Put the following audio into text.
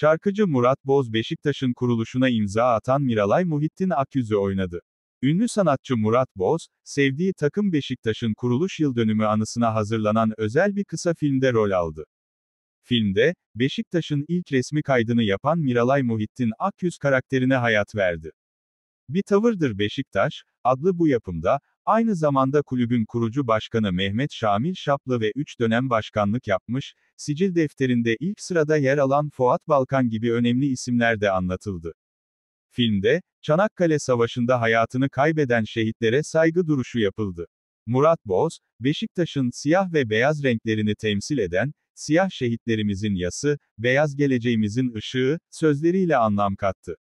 Şarkıcı Murat Boz Beşiktaş'ın kuruluşuna imza atan Miralay Muhittin Akyüz'ü oynadı. Ünlü sanatçı Murat Boz, sevdiği takım Beşiktaş'ın kuruluş yıl dönümü anısına hazırlanan özel bir kısa filmde rol aldı. Filmde, Beşiktaş'ın ilk resmi kaydını yapan Miralay Muhittin Akyüz karakterine hayat verdi. Bir tavırdır Beşiktaş, adlı bu yapımda, Aynı zamanda kulübün kurucu başkanı Mehmet Şamil Şaplı ve 3 dönem başkanlık yapmış, sicil defterinde ilk sırada yer alan Fuat Balkan gibi önemli isimler de anlatıldı. Filmde, Çanakkale Savaşı'nda hayatını kaybeden şehitlere saygı duruşu yapıldı. Murat Boz, Beşiktaş'ın siyah ve beyaz renklerini temsil eden, siyah şehitlerimizin yası, beyaz geleceğimizin ışığı, sözleriyle anlam kattı.